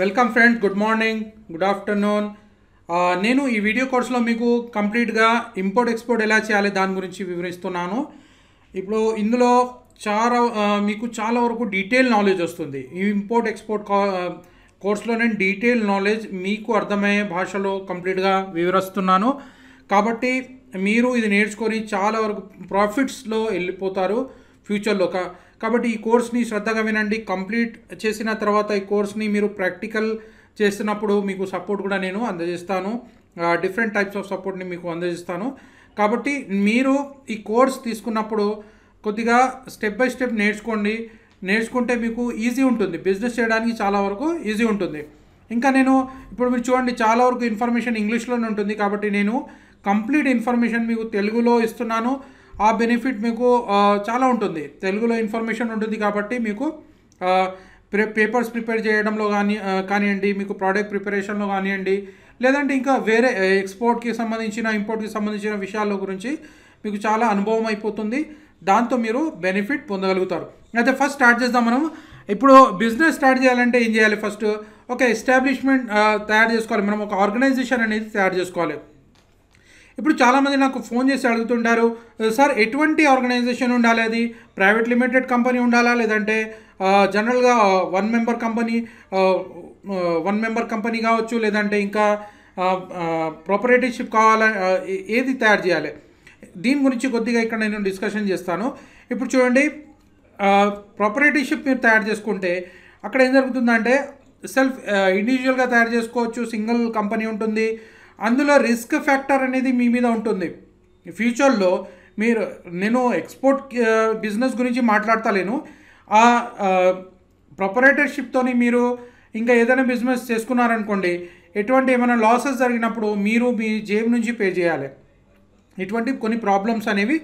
welcome friends good morning good afternoon నేను ఈ video కోర్సులో మీకు కంప్లీట్గా ఇంపోర్ట్ ఎక్స్పోర్ట్ ఎలా చేయాలి దాని గురించి వివరిస్తున్నాను ఇప్పుడు ఇందులో చాలా మీకు చాలా వరకు డీటెయిల్ నాలెడ్జ్ వస్తుంది ఈ ఇంపోర్ట్ ఎక్స్పోర్ట్ కోర్సులో నేను డీటెయిల్ నాలెడ్జ్ మీకు అర్థమయ్యే భాషలో కంప్లీట్గా వివరిస్తున్నాను కాబట్టి మీరు ఇది నేర్చుకొని చాలా వరకు ప్రాఫిట్స్లో వెళ్ళిపోతారు ఫ్యూచర్లో కాబట్టి ఈ కోర్స్ని శ్రద్ధగా వినండి కంప్లీట్ చేసిన తర్వాత ఈ కోర్స్ని మీరు ప్రాక్టికల్ చేస్తున్నప్పుడు మీకు సపోర్ట్ కూడా నేను అందజేస్తాను డిఫరెంట్ టైప్స్ ఆఫ్ సపోర్ట్ని మీకు అందజేస్తాను కాబట్టి మీరు ఈ కోర్స్ తీసుకున్నప్పుడు కొద్దిగా స్టెప్ బై స్టెప్ నేర్చుకోండి నేర్చుకుంటే మీకు ఈజీ ఉంటుంది బిజినెస్ చేయడానికి చాలా వరకు ఈజీ ఉంటుంది ఇంకా నేను ఇప్పుడు మీరు చూడండి చాలా వరకు ఇన్ఫర్మేషన్ ఇంగ్లీష్లోనే ఉంటుంది కాబట్టి నేను కంప్లీట్ ఇన్ఫర్మేషన్ మీకు తెలుగులో ఇస్తున్నాను ఆ బెనిఫిట్ మీకు చాలా ఉంటుంది తెలుగులో ఇన్ఫర్మేషన్ ఉంటుంది కాబట్టి మీకు పేపర్స్ ప్రిపేర్ చేయడంలో కానీ కానివ్వండి మీకు ప్రోడక్ట్ ప్రిపరేషన్లో కానివ్వండి లేదంటే ఇంకా వేరే ఎక్స్పోర్ట్కి సంబంధించిన ఇంపోర్ట్కి సంబంధించిన విషయాల గురించి మీకు చాలా అనుభవం అయిపోతుంది దాంతో మీరు బెనిఫిట్ పొందగలుగుతారు అయితే ఫస్ట్ స్టార్ట్ చేద్దాం మనం ఇప్పుడు బిజినెస్ స్టార్ట్ చేయాలంటే ఏం చేయాలి ఫస్ట్ ఒక ఎస్టాబ్లిష్మెంట్ తయారు చేసుకోవాలి మనం ఒక ఆర్గనైజేషన్ అనేది తయారు చేసుకోవాలి ఇప్పుడు చాలామంది నాకు ఫోన్ చేసి అడుగుతుంటారు uh, సార్ ఎటువంటి ఆర్గనైజేషన్ ఉండాలి అది ప్రైవేట్ లిమిటెడ్ కంపెనీ ఉండాలా లేదంటే uh, జనరల్గా uh, one member company one member company కావచ్చు లేదంటే ఇంకా ప్రాపరేటర్షిప్ కావాలా ఏది తయారు చేయాలి దీని గురించి కొద్దిగా ఇక్కడ నేను డిస్కషన్ చేస్తాను ఇప్పుడు చూడండి ప్రాపరేటర్షిప్ మీరు తయారు చేసుకుంటే అక్కడ ఏం జరుగుతుందంటే సెల్ఫ్ ఇండివిజువల్గా తయారు చేసుకోవచ్చు సింగిల్ కంపెనీ ఉంటుంది అందులో రిస్క్ ఫ్యాక్టర్ అనేది మీ మీద ఉంటుంది ఫ్యూచర్లో మీరు నేను ఎక్స్పోర్ట్ బిజినెస్ గురించి మాట్లాడతలేను ఆ ప్రొపరేటర్షిప్తో మీరు ఇంకా ఏదైనా బిజినెస్ చేసుకున్నారనుకోండి ఎటువంటి ఏమైనా లాసెస్ జరిగినప్పుడు మీరు మీ జేబు నుంచి పే చేయాలి ఇటువంటి కొన్ని ప్రాబ్లమ్స్ అనేవి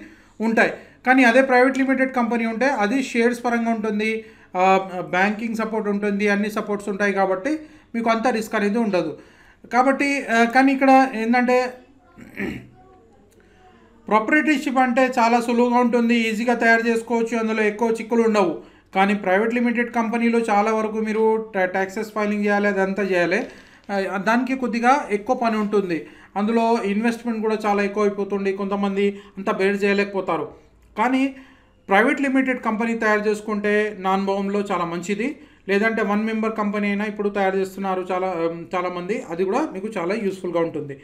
ఉంటాయి కానీ అదే ప్రైవేట్ లిమిటెడ్ కంపెనీ ఉంటే అది షేర్స్ పరంగా ఉంటుంది బ్యాంకింగ్ సపోర్ట్ ఉంటుంది అన్ని సపోర్ట్స్ ఉంటాయి కాబట్టి మీకు అంత రిస్క్ అనేది ఉండదు కాబట్టి కానీ ఇక్కడ ఏంటంటే ప్రొపరేటర్షిప్ అంటే చాలా సులువుగా ఉంటుంది ఈజీగా తయారు చేసుకోవచ్చు అందులో ఎక్కువ చిక్కులు ఉండవు కానీ ప్రైవేట్ లిమిటెడ్ కంపెనీలో చాలా వరకు మీరు ట్యాక్సెస్ ఫైలింగ్ చేయాలి అదంతా చేయాలి దానికి కొద్దిగా ఎక్కువ పని ఉంటుంది అందులో ఇన్వెస్ట్మెంట్ కూడా చాలా ఎక్కువ అయిపోతుంది కొంతమంది అంత బేర్ చేయలేకపోతారు కానీ ప్రైవేట్ లిమిటెడ్ కంపెనీ తయారు చేసుకుంటే నాన్ భవంలో చాలా మంచిది లేదంటే వన్ మెంబర్ కంపెనీ అయినా ఇప్పుడు తయారు చేస్తున్నారు చాలా చాలామంది అది కూడా మీకు చాలా యూస్ఫుల్గా ఉంటుంది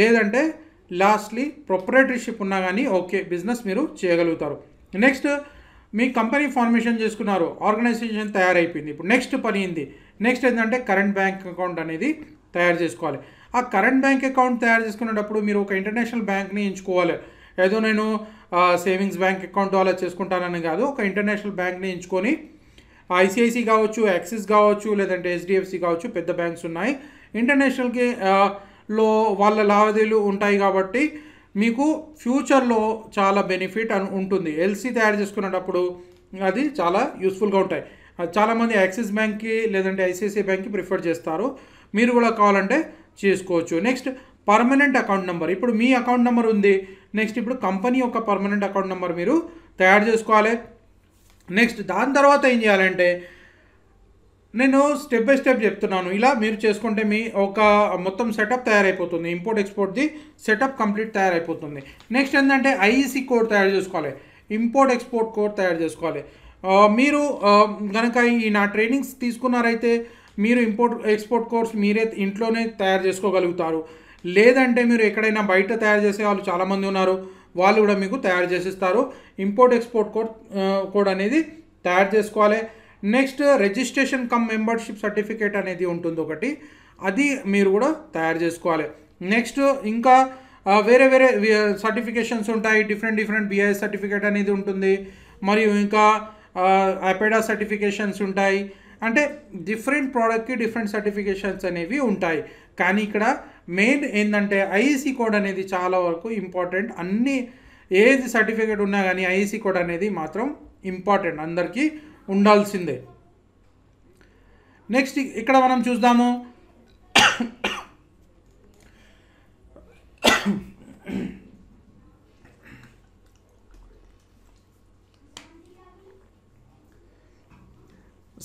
లేదంటే లాస్ట్లీ ప్రొపరేటర్షిప్ ఉన్నా కానీ ఓకే బిజినెస్ మీరు చేయగలుగుతారు నెక్స్ట్ మీ కంపెనీ ఫార్మేషన్ చేసుకున్నారు ఆర్గనైజేషన్ తయారైపోయింది ఇప్పుడు నెక్స్ట్ పని ఏంది నెక్స్ట్ ఏంటంటే కరెంట్ బ్యాంక్ అకౌంట్ అనేది తయారు చేసుకోవాలి ఆ కరెంట్ బ్యాంక్ అకౌంట్ తయారు చేసుకునేటప్పుడు మీరు ఒక ఇంటర్నేషనల్ బ్యాంక్ని ఎంచుకోవాలి ఏదో నేను సేవింగ్స్ బ్యాంక్ అకౌంట్ అలా చేసుకుంటానని కాదు ఒక ఇంటర్నేషనల్ బ్యాంక్ని ఎంచుకొని ఐసిఐసి కావచ్చు యాక్సిస్ కావచ్చు లేదంటే హెచ్డిఎఫ్సి కావచ్చు పెద్ద బ్యాంక్స్ ఉన్నాయి ఇంటర్నేషనల్కి లో వాళ్ళ లావాదేవీలు ఉంటాయి కాబట్టి మీకు ఫ్యూచర్లో చాలా బెనిఫిట్ అని ఉంటుంది ఎల్సీ తయారు చేసుకునేటప్పుడు అది చాలా యూస్ఫుల్గా ఉంటాయి చాలామంది యాక్సిస్ బ్యాంక్కి లేదంటే ఐసిఐసిఐ బ్యాంక్కి ప్రిఫర్ చేస్తారు మీరు కూడా కావాలంటే చేసుకోవచ్చు నెక్స్ట్ పర్మనెంట్ అకౌంట్ నెంబర్ ఇప్పుడు మీ అకౌంట్ నెంబర్ ఉంది నెక్స్ట్ ఇప్పుడు కంపెనీ యొక్క పర్మనెంట్ అకౌంట్ నెంబర్ మీరు తయారు చేసుకోవాలి నెక్స్ట్ దాని తర్వాత ఏం చేయాలంటే నేను స్టెప్ బై స్టెప్ చెప్తున్నాను ఇలా మీరు చేసుకుంటే మీ ఒక మొత్తం సెటప్ తయారైపోతుంది ఇంపోర్ట్ ఎక్స్పోర్ట్ది సెటప్ కంప్లీట్ తయారైపోతుంది నెక్స్ట్ ఏంటంటే ఐఈసీ కోడ్ e తయారు చేసుకోవాలి ఇంపోర్ట్ ఎక్స్పోర్ట్ కోడ్ తయారు చేసుకోవాలి మీరు కనుక ఈ నా ట్రైనింగ్స్ తీసుకున్నారైతే మీరు ఇంపోర్ట్ ఎక్స్పోర్ట్ కోర్స్ మీరే ఇంట్లోనే తయారు చేసుకోగలుగుతారు లేదంటే మీరు ఎక్కడైనా బయట తయారు చేసే వాళ్ళు చాలామంది ఉన్నారు వాళ్ళు కూడా మీకు తయారు చేసిస్తారు ఇంపోర్ట్ ఎక్స్పోర్ట్ కోడ్ కోడ్ అనేది తయారు చేసుకోవాలి next registration cum membership certificate అనేది ఉంటుంది ఒకటి అది మీరు కూడా తయారు చేసుకోవాలి నెక్స్ట్ ఇంకా వేరే వేరే సర్టిఫికేషన్స్ ఉంటాయి డిఫరెంట్ డిఫరెంట్ బిఐఎస్ సర్టిఫికేట్ అనేది ఉంటుంది మరియు ఇంకా అపెడా సర్టిఫికేషన్స్ ఉంటాయి అంటే డిఫరెంట్ ప్రోడక్ట్కి డిఫరెంట్ సర్టిఫికేషన్స్ అనేవి ఉంటాయి కానీ ఇక్కడ మెయిన్ ఏంటంటే ఐఈసీ కోడ్ అనేది చాలా వరకు ఇంపార్టెంట్ అన్ని ఏది సర్టిఫికేట్ ఉన్నా కానీ ఐఈసీ కోడ్ అనేది మాత్రం ఇంపార్టెంట్ అందరికీ ఉండాల్సిందే నెక్స్ట్ ఇక్కడ మనం చూద్దాము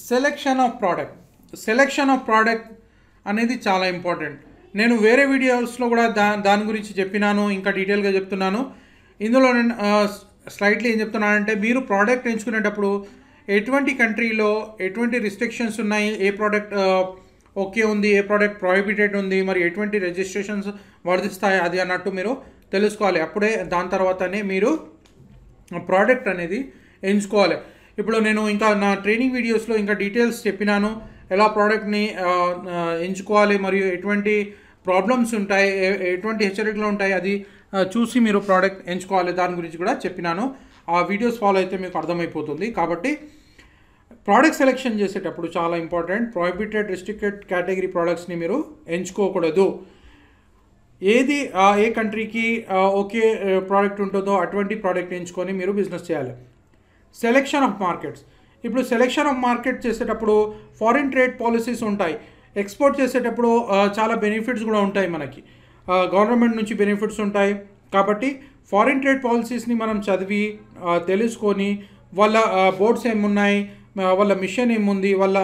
selection of product selection of product అనేది చాలా ఇంపార్టెంట్ నేను వేరే వీడియోస్లో కూడా దా దాని గురించి చెప్పినాను ఇంకా డీటెయిల్గా చెప్తున్నాను ఇందులో నేను స్లైట్లీ ఏం చెప్తున్నానంటే మీరు ప్రోడక్ట్ ఎంచుకునేటప్పుడు ఎటువంటి కంట్రీలో ఎటువంటి రిస్ట్రిక్షన్స్ ఉన్నాయి ఏ ప్రోడక్ట్ ఓకే ఉంది ఏ ప్రోడక్ట్ ప్రొహిబిటెడ్ ఉంది మరి ఎటువంటి రిజిస్ట్రేషన్స్ వర్ధిస్తాయి అది అన్నట్టు మీరు తెలుసుకోవాలి అప్పుడే దాని తర్వాతనే మీరు ప్రోడక్ట్ అనేది ఎంచుకోవాలి ఇప్పుడు నేను ఇంకా నా ట్రైనింగ్ వీడియోస్లో ఇంకా డీటెయిల్స్ చెప్పినాను ఎలా ప్రోడక్ట్ని ఎంచుకోవాలి మరియు ఎటువంటి ప్రాబ్లమ్స్ ఉంటాయి ఎటువంటి హెచ్చరికలు ఉంటాయి అది చూసి మీరు ప్రోడక్ట్ ఎంచుకోవాలి దాని గురించి కూడా చెప్పినాను ఆ వీడియోస్ ఫాలో అయితే మీకు అర్థమైపోతుంది కాబట్టి ప్రోడక్ట్ సెలెక్షన్ చేసేటప్పుడు చాలా ఇంపార్టెంట్ ప్రొహిబిటెడ్ రిస్ట్రిక్టెడ్ కేటగిరీ ప్రోడక్ట్స్ని మీరు ఎంచుకోకూడదు ఏది ఏ కంట్రీకి ఒకే ప్రోడక్ట్ ఉంటుందో అటువంటి ప్రోడక్ట్ ఎంచుకొని మీరు బిజినెస్ చేయాలి సెలెక్షన్ ఆఫ్ మార్కెట్స్ ఇప్పుడు సెలెక్షన్ ఆఫ్ మార్కెట్ చేసేటప్పుడు ఫారిన్ ట్రేడ్ పాలసీస్ ఉంటాయి ఎక్స్పోర్ట్ చేసేటప్పుడు చాలా బెనిఫిట్స్ కూడా ఉంటాయి మనకి గవర్నమెంట్ నుంచి బెనిఫిట్స్ ఉంటాయి కాబట్టి ఫారిన్ ట్రేడ్ పాలసీస్ని మనం చదివి తెలుసుకొని వాళ్ళ బోర్డ్స్ ఏమున్నాయి వాళ్ళ మిషన్ ఏముంది వాళ్ళ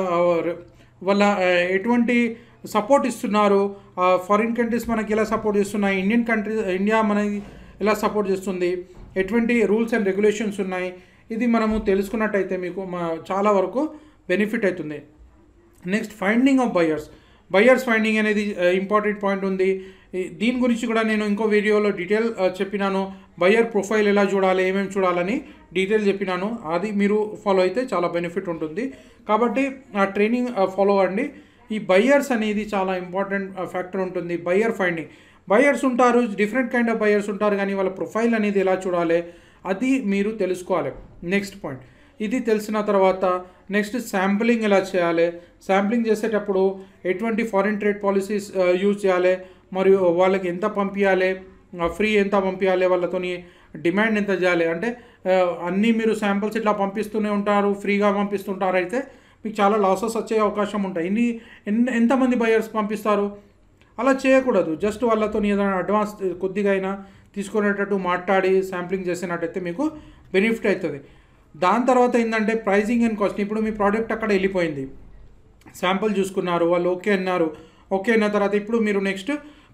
వాళ్ళ ఎటువంటి సపోర్ట్ ఇస్తున్నారు ఫారిన్ కంట్రీస్ మనకి ఎలా సపోర్ట్ చేస్తున్నాయి ఇండియన్ కంట్రీ ఇండియా మనకి ఎలా సపోర్ట్ చేస్తుంది ఎటువంటి రూల్స్ అండ్ రెగ్యులేషన్స్ ఉన్నాయి ఇది మనము తెలుసుకున్నట్టయితే మీకు చాలా వరకు బెనిఫిట్ అవుతుంది next finding of buyers buyers finding అనేది ఇంపార్టెంట్ uh, పాయింట్ ఉంది దీని గురించి కూడా నేను ఇంకో వీడియోలో డీటెయిల్ uh, చెప్పినాను బయర్ ప్రొఫైల్ ఎలా చూడాలి ఏమేమి చూడాలని డీటెయిల్ చెప్పినాను అది మీరు ఫాలో అయితే చాలా బెనిఫిట్ ఉంటుంది కాబట్టి ఆ ట్రైనింగ్ ఫాలో uh, అండి ఈ బయర్స్ అనేది చాలా ఇంపార్టెంట్ ఫ్యాక్టర్ ఉంటుంది బయర్ ఫైండింగ్ బయర్స్ ఉంటారు డిఫరెంట్ కైండ్ ఆఫ్ బయర్స్ ఉంటారు కానీ వాళ్ళ ప్రొఫైల్ అనేది ఎలా చూడాలి అది మీరు తెలుసుకోవాలి నెక్స్ట్ పాయింట్ ఇది తెలిసిన తర్వాత నెక్స్ట్ శాంపిలింగ్ ఎలా చేయాలి శాంప్లింగ్ చేసేటప్పుడు ఎటువంటి ఫారిన్ ట్రేడ్ పాలసీస్ యూజ్ చేయాలి మరియు వాళ్ళకి ఎంత పంపించాలి ఫ్రీ ఎంత పంపించాలి వాళ్ళతోని డిమాండ్ ఎంత చేయాలి అంటే అన్నీ మీరు శాంపుల్స్ ఇట్లా పంపిస్తూనే ఉంటారు ఫ్రీగా పంపిస్తుంటారు అయితే మీకు చాలా లాసెస్ వచ్చే అవకాశం ఉంటాయి ఇన్ని ఎన్ని ఎంతమంది బయర్స్ పంపిస్తారు అలా చేయకూడదు జస్ట్ వాళ్ళతో ఏదైనా అడ్వాన్స్ కొద్దిగా అయినా తీసుకునేటట్టు మాట్లాడి శాంప్లింగ్ చేసినట్టయితే మీకు బెనిఫిట్ అవుతుంది దాని తర్వాత ఏంటంటే ప్రైజింగ్ అండ్ కాస్ట్ ఇప్పుడు మీ ప్రోడక్ట్ అక్కడ వెళ్ళిపోయింది శాంపుల్ చూసుకున్నారు వాళ్ళు ఓకే అన్నారు ఓకే అన్న తర్వాత ఇప్పుడు మీరు నెక్స్ట్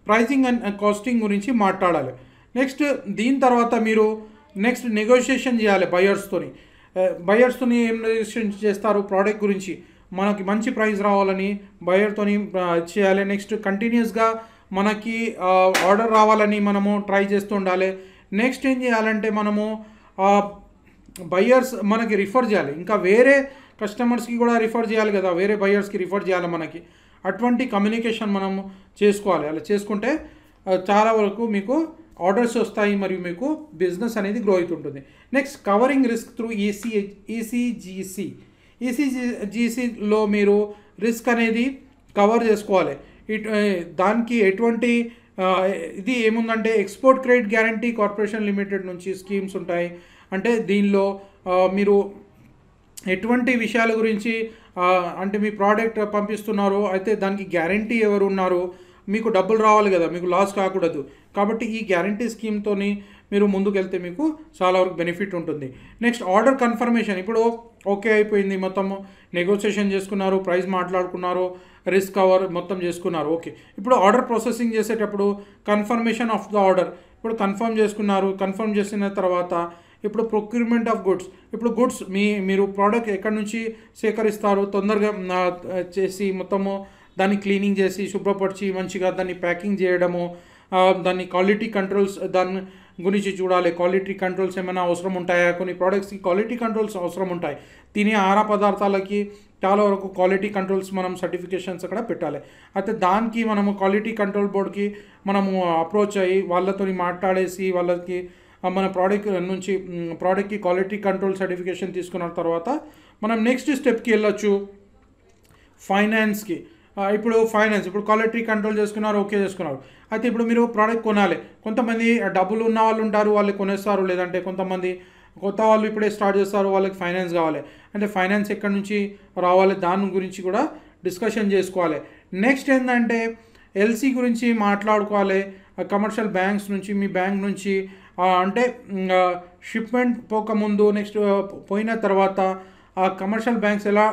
ప్రైజింగ్ అండ్ కాస్టింగ్ గురించి మాట్లాడాలి నెక్స్ట్ దీని తర్వాత మీరు నెక్స్ట్ నెగోషియేషన్ చేయాలి బయర్స్తోని బయర్స్తోని ఏం నెగోషియేషన్ చేస్తారు ప్రోడక్ట్ గురించి మనకి మంచి ప్రైస్ రావాలని బయర్తోని చేయాలి నెక్స్ట్ కంటిన్యూస్గా మనకి ఆర్డర్ రావాలని మనము ట్రై చేస్తూ ఉండాలి నెక్స్ట్ ఏం చేయాలంటే మనము బయర్స్ మనకి రిఫర్ చేయాలి ఇంకా వేరే కస్టమర్స్కి కూడా రిఫర్ చేయాలి కదా వేరే బయర్స్కి రిఫర్ చేయాలి మనకి అటువంటి కమ్యూనికేషన్ మనం చేసుకోవాలి అలా చేసుకుంటే చాలా వరకు మీకు ఆర్డర్స్ వస్తాయి మరియు మీకు బిజినెస్ అనేది గ్రో అవుతుంటుంది next covering risk through EC ECGC ఈసీజీసీలో మీరు రిస్క్ అనేది కవర్ చేసుకోవాలి ఇట్ దానికి ఎటువంటి ఇది ఏముందంటే export credit guarantee corporation limited నుంచి స్కీమ్స్ ఉంటాయి అంటే దీనిలో మీరు ఎటువంటి విషయాల గురించి అంటే మీ ప్రోడక్ట్ పంపిస్తున్నారు అయితే దానికి గ్యారంటీ ఎవరు ఉన్నారు మీకు డబ్బులు రావాలి కదా మీకు లాస్ కాకూడదు కాబట్టి ఈ గ్యారంటీ స్కీమ్తో మీరు ముందుకెళ్తే మీకు చాలా వరకు బెనిఫిట్ ఉంటుంది నెక్స్ట్ ఆర్డర్ కన్ఫర్మేషన్ ఇప్పుడు ఓకే అయిపోయింది మొత్తము నెగోషియేషన్ చేసుకున్నారు ప్రైస్ మాట్లాడుకున్నారు రిస్క్ కవర్ మొత్తం చేసుకున్నారు ఓకే ఇప్పుడు ఆర్డర్ ప్రాసెసింగ్ చేసేటప్పుడు కన్ఫర్మేషన్ ఆఫ్ ద ఆర్డర్ ఇప్పుడు కన్ఫర్మ్ చేసుకున్నారు కన్ఫర్మ్ చేసిన తర్వాత ఇప్పుడు ప్రొక్యూర్మెంట్ ఆఫ్ గుడ్స్ ఇప్పుడు గుడ్స్ మీ మీరు ప్రోడక్ట్ ఎక్కడి నుంచి సేకరిస్తారు తొందరగా చేసి మొత్తము దాన్ని క్లీనింగ్ చేసి శుభ్రపరిచి మంచిగా దాన్ని ప్యాకింగ్ చేయడము దాన్ని క్వాలిటీ కంట్రోల్స్ దాన్ని గురించి చూడాలి క్వాలిటీ కంట్రోల్స్ ఏమైనా అవసరం ఉంటాయా కొన్ని ప్రోడక్ట్స్కి క్వాలిటీ కంట్రోల్స్ అవసరం ఉంటాయి తినే ఆహార పదార్థాలకి చాలా వరకు క్వాలిటీ కంట్రోల్స్ మనం సర్టిఫికేషన్స్ అక్కడ పెట్టాలి అయితే దానికి మనము క్వాలిటీ కంట్రోల్ బోర్డ్కి మనము అప్రోచ్ అయ్యి వాళ్ళతో మాట్లాడేసి వాళ్ళకి మన ప్రోడక్ట్ నుంచి ప్రోడక్ట్కి క్వాలిటీ కంట్రోల్ సర్టిఫికేషన్ తీసుకున్న తర్వాత మనం నెక్స్ట్ స్టెప్కి వెళ్ళొచ్చు ఫైనాన్స్కి ఇప్పుడు ఫైనాన్స్ ఇప్పుడు క్వాలిటీ కంట్రోల్ చేసుకున్నారు ఓకే చేసుకున్నారు అయితే ఇప్పుడు మీరు ప్రోడక్ట్ కొనాలి కొంతమంది డబ్బులు ఉన్న వాళ్ళు ఉంటారు వాళ్ళు కొనేస్తారు లేదంటే కొంతమంది కొత్త వాళ్ళు ఇప్పుడే స్టార్ట్ చేస్తారు వాళ్ళకి ఫైనాన్స్ కావాలి అంటే ఫైనాన్స్ ఎక్కడి నుంచి రావాలి దాని గురించి కూడా డిస్కషన్ చేసుకోవాలి నెక్స్ట్ ఏంటంటే ఎల్సీ గురించి మాట్లాడుకోవాలి కమర్షియల్ బ్యాంక్స్ నుంచి మీ బ్యాంక్ నుంచి అంటే షిప్మెంట్ పోకముందు నెక్స్ట్ పోయిన తర్వాత ఆ కమర్షియల్ బ్యాంక్స్ ఎలా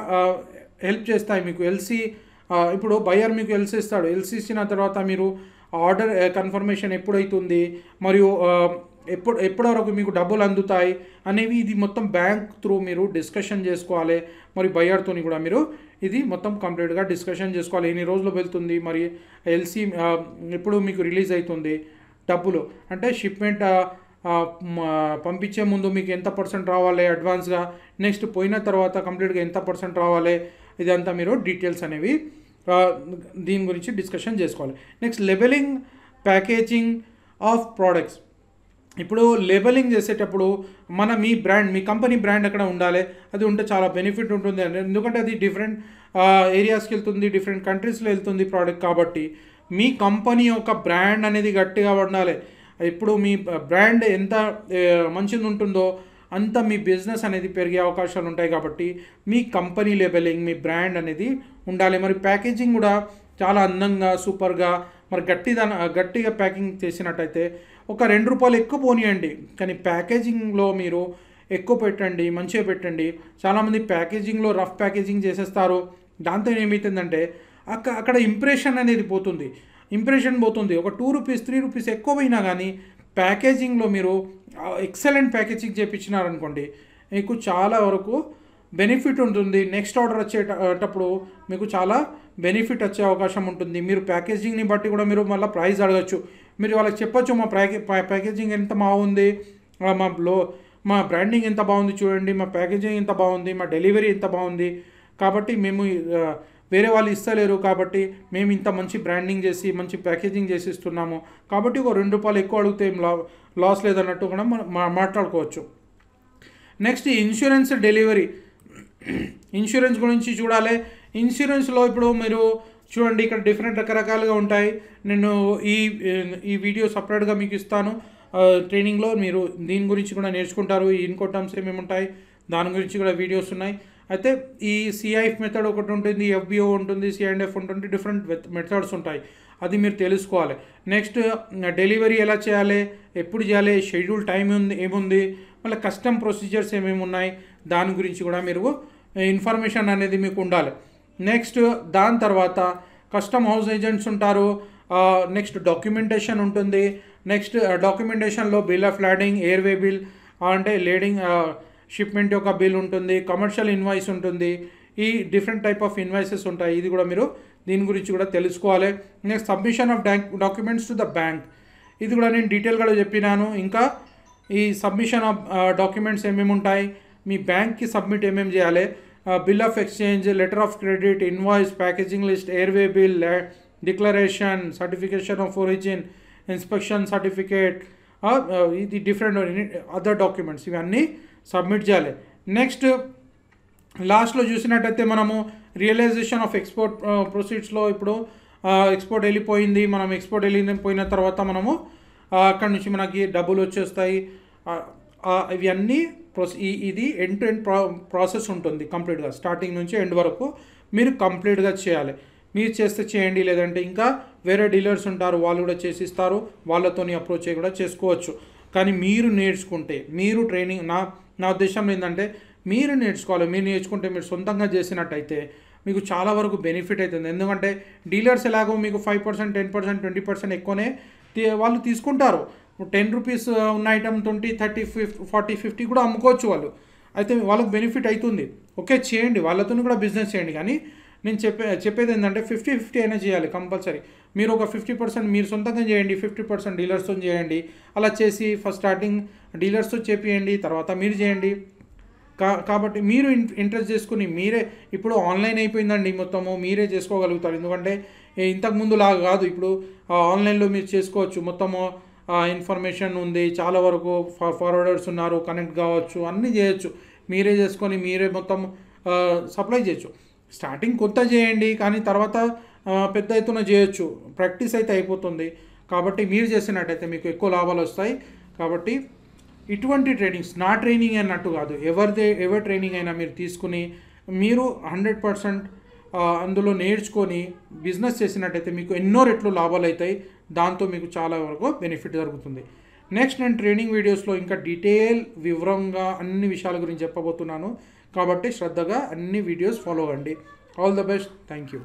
హెల్ప్ చేస్తాయి మీకు ఎల్సీ ఇప్పుడు బయర్ మీకు ఎల్సీ ఇస్తాడు ఎల్సీ ఇచ్చిన తర్వాత మీరు ఆర్డర్ కన్ఫర్మేషన్ ఎప్పుడైతుంది మరియు ఎప్పుడు ఎప్పటి వరకు మీకు డబ్బులు అందుతాయి అనేవి ఇది మొత్తం బ్యాంక్ త్రూ మీరు డిస్కషన్ చేసుకోవాలి మరి బయర్తో కూడా మీరు ఇది మొత్తం కంప్లీట్గా డిస్కషన్ చేసుకోవాలి ఎన్ని రోజులు వెళ్తుంది మరి ఎల్సీ ఎప్పుడు మీకు రిలీజ్ అవుతుంది డబ్బులు అంటే షిప్మెంట్ పంపించే ముందు మీకు ఎంత పర్సెంట్ రావాలి అడ్వాన్స్గా నెక్స్ట్ పోయిన తర్వాత కంప్లీట్గా ఎంత పర్సెంట్ రావాలి ఇదంతా మీరు డీటెయిల్స్ అనేవి దీని గురించి డిస్కషన్ చేసుకోవాలి next labelling packaging of products ఇప్పుడు లేబలింగ్ చేసేటప్పుడు మన మీ బ్రాండ్ మీ కంపెనీ బ్రాండ్ అక్కడ ఉండాలి అది ఉంటే చాలా బెనిఫిట్ ఉంటుంది ఎందుకంటే అది డిఫరెంట్ ఏరియాస్కి వెళ్తుంది డిఫరెంట్ కంట్రీస్లో వెళ్తుంది ప్రోడక్ట్ కాబట్టి మీ కంపెనీ యొక్క బ్రాండ్ అనేది గట్టిగా ఉండాలి ఇప్పుడు మీ బ్రాండ్ ఎంత మంచిది ఉంటుందో అంత మీ బిజినెస్ అనేది పెరిగే అవకాశాలు ఉంటాయి కాబట్టి మీ కంపెనీ లెవెలింగ్ మీ బ్రాండ్ అనేది ఉండాలి మరి ప్యాకేజింగ్ కూడా చాలా అందంగా సూపర్గా మరి గట్టిదన గట్టిగా ప్యాకింగ్ చేసినట్టయితే ఒక రెండు రూపాయలు ఎక్కువ పోనీయండి కానీ ప్యాకేజింగ్లో మీరు ఎక్కువ పెట్టండి మంచిగా పెట్టండి చాలామంది ప్యాకేజింగ్లో రఫ్ ప్యాకేజింగ్ చేసేస్తారు దాంతో ఏమవుతుందంటే అక్క అక్కడ ఇంప్రెషన్ అనేది పోతుంది ఇంప్రెషన్ పోతుంది ఒక టూ రూపీస్ త్రీ రూపీస్ ఎక్కువ పోయినా కానీ ప్యాకేజింగ్లో మీరు ఎక్సలెంట్ ప్యాకేజింగ్ చేయించినారనుకోండి మీకు చాలా వరకు బెనిఫిట్ ఉంటుంది నెక్స్ట్ ఆర్డర్ వచ్చేటప్పుడు మీకు చాలా బెనిఫిట్ వచ్చే అవకాశం ఉంటుంది మీరు ప్యాకేజింగ్ని బట్టి కూడా మీరు మళ్ళీ ప్రైస్ అడగచ్చు మీరు వాళ్ళకి చెప్పొచ్చు మా ప్యాకే ప్యాకేజింగ్ ఎంత బాగుంది మా లో మా బ్రాండింగ్ ఎంత బాగుంది చూడండి మా ప్యాకేజింగ్ ఎంత బాగుంది మా డెలివరీ ఎంత బాగుంది కాబట్టి మేము వేరే వాళ్ళు ఇస్తలేరు కాబట్టి మేము ఇంత మంచి బ్రాండింగ్ చేసి మంచి ప్యాకేజింగ్ చేసి ఇస్తున్నాము కాబట్టి ఒక రెండు రూపాయలు ఎక్కువ అడిగితే ఏం లా లాస్ లేదన్నట్టు కూడా మనం మాట్లాడుకోవచ్చు నెక్స్ట్ ఇన్సూరెన్స్ డెలివరీ ఇన్సూరెన్స్ గురించి చూడాలి ఇన్సూరెన్స్లో ఇప్పుడు మీరు చూడండి ఇక్కడ డిఫరెంట్ రకరకాలుగా ఉంటాయి నేను ఈ ఈ వీడియో సపరేట్గా మీకు ఇస్తాను ట్రైనింగ్లో మీరు దీని గురించి కూడా నేర్చుకుంటారు ఈ ఇన్కో టర్మ్స్ ఏమేమి ఉంటాయి దాని గురించి కూడా వీడియోస్ ఉన్నాయి అయితే ఈ సిఐఎఫ్ మెథడ్ ఒకటి ఉంటుంది ఎఫ్బిఓ ఉంటుంది సిఎండ్ఎఫ్ ఉంటుంది డిఫరెంట్ మెథడ్స్ ఉంటాయి అది మీరు తెలుసుకోవాలి నెక్స్ట్ డెలివరీ ఎలా చేయాలి ఎప్పుడు చేయాలి షెడ్యూల్ టైం ఉంది ఏముంది మళ్ళీ కస్టమ్ ప్రొసీజర్స్ ఏమేమి ఉన్నాయి దాని గురించి కూడా మీరు ఇన్ఫర్మేషన్ అనేది మీకు ఉండాలి నెక్స్ట్ దాని తర్వాత కస్టమ్ హౌస్ ఏజెంట్స్ ఉంటారు నెక్స్ట్ డాక్యుమెంటేషన్ ఉంటుంది నెక్స్ట్ డాక్యుమెంటేషన్లో bill of lading airway bill అంటే లేడింగ్ షిప్మెంట్ యొక్క బిల్ ఉంటుంది కమర్షియల్ ఇన్వాయిస్ ఉంటుంది ఈ డిఫరెంట్ టైప్ ఆఫ్ ఇన్వాయిసెస్ ఉంటాయి ఇది కూడా మీరు దీని గురించి కూడా తెలుసుకోవాలి next submission of documents to the bank ఇది కూడా నేను డీటెయిల్గా చెప్పినాను ఇంకా ఈ సబ్మిషన్ ఆఫ్ డాక్యుమెంట్స్ ఏమేమి ఉంటాయి మీ బ్యాంక్కి సబ్మిట్ ఏమేమి చేయాలి bill of exchange letter of credit invoice packaging list airway bill declaration certification of origin inspection certificate ఇది డిఫరెంట్ అదర్ డాక్యుమెంట్స్ ఇవన్నీ సబ్మిట్ చేయాలి నెక్స్ట్ లాస్ట్లో చూసినట్టయితే మనము రియలైజేషన్ ఆఫ్ ఎక్స్పోర్ట్ ప్రొసీడ్స్లో ఇప్పుడు ఎక్స్పోర్ట్ వెళ్ళిపోయింది మనం ఎక్స్పోర్ట్ వెళ్ళిపోయిన తర్వాత మనము అక్కడ నుంచి మనకి డబ్బులు వచ్చేస్తాయి ఇవన్నీ ప్రొసీ ఇది ఎండ్ టు ఎండ్ ప్రా ప్రాసెస్ ఉంటుంది కంప్లీట్గా స్టార్టింగ్ నుంచి ఎండ్ వరకు మీరు కంప్లీట్గా చేయాలి మీరు చేస్తే చేయండి లేదంటే ఇంకా వేరే డీలర్స్ ఉంటారు వాళ్ళు కూడా చేసిస్తారు వాళ్ళతోని అప్రోచ్ కూడా చేసుకోవచ్చు కానీ మీరు నేర్చుకుంటే మీరు ట్రైనింగ్ నా నా ఉద్దేశం ఏంటంటే మీరు నేర్చుకోవాలి మీరు నేర్చుకుంటే మీరు సొంతంగా చేసినట్టయితే మీకు చాలా వరకు బెనిఫిట్ అవుతుంది ఎందుకంటే డీలర్స్ ఎలాగో మీకు five percent ten percent twenty percent ఎక్కువనే వాళ్ళు తీసుకుంటారు టెన్ రూపీస్ ఉన్న ఐటమ్ ట్వంటీ థర్టీ ఫిఫ్ ఫార్టీ ఫిఫ్టీ కూడా అమ్ముకోవచ్చు వాళ్ళు అయితే వాళ్ళకి బెనిఫిట్ అవుతుంది ఓకే చేయండి వాళ్ళతో కూడా బిజినెస్ చేయండి కానీ నేను చెప్పే చెప్పేది ఏంటంటే ఫిఫ్టీ ఫిఫ్టీ అయినా చేయాలి కంపల్సరీ మీరు ఒక ఫిఫ్టీ పర్సెంట్ మీరు సొంతంగా చేయండి ఫిఫ్టీ పర్సెంట్ డీలర్స్తో చేయండి అలా చేసి ఫస్ట్ స్టార్టింగ్ డీలర్స్తో చేపియండి తర్వాత మీరు చేయండి కా కాబట్టి మీరు ఇంట్రెస్ట్ చేసుకుని మీరే ఇప్పుడు ఆన్లైన్ అయిపోయిందండి మొత్తము మీరే చేసుకోగలుగుతారు ఎందుకంటే ఇంతకుముందు లాగా కాదు ఇప్పుడు ఆన్లైన్లో మీరు చేసుకోవచ్చు మొత్తము ఇన్ఫర్మేషన్ ఉంది చాలా వరకు ఫార్వర్డర్స్ ఉన్నారు కనెక్ట్ కావచ్చు అన్నీ చేయొచ్చు మీరే చేసుకొని మీరే మొత్తం సప్లై చేయొచ్చు స్టార్టింగ్ కొత్త చేయండి కానీ తర్వాత పెద్ద ఎత్తున చేయొచ్చు ప్రాక్టీస్ అయితే అయిపోతుంది కాబట్టి మీరు చేసినట్టయితే మీకు ఎక్కువ లాభాలు వస్తాయి కాబట్టి ఇటువంటి ట్రైనింగ్స్ నా ట్రైనింగ్ అన్నట్టు కాదు ఎవరిదే ఎవరి ట్రైనింగ్ అయినా మీరు తీసుకుని మీరు హండ్రెడ్ పర్సెంట్ అందులో నేర్చుకొని బిజినెస్ చేసినట్టయితే మీకు ఎన్నో రెట్లు లాభాలు అవుతాయి దాంతో మీకు చాలా వరకు బెనిఫిట్ జరుగుతుంది నెక్స్ట్ నేను ట్రైనింగ్ వీడియోస్లో ఇంకా డీటెయిల్ వివరంగా అన్ని విషయాల గురించి చెప్పబోతున్నాను కాబట్టి శ్రద్ధగా అన్ని వీడియోస్ ఫాలో అవ్వండి all the best thank you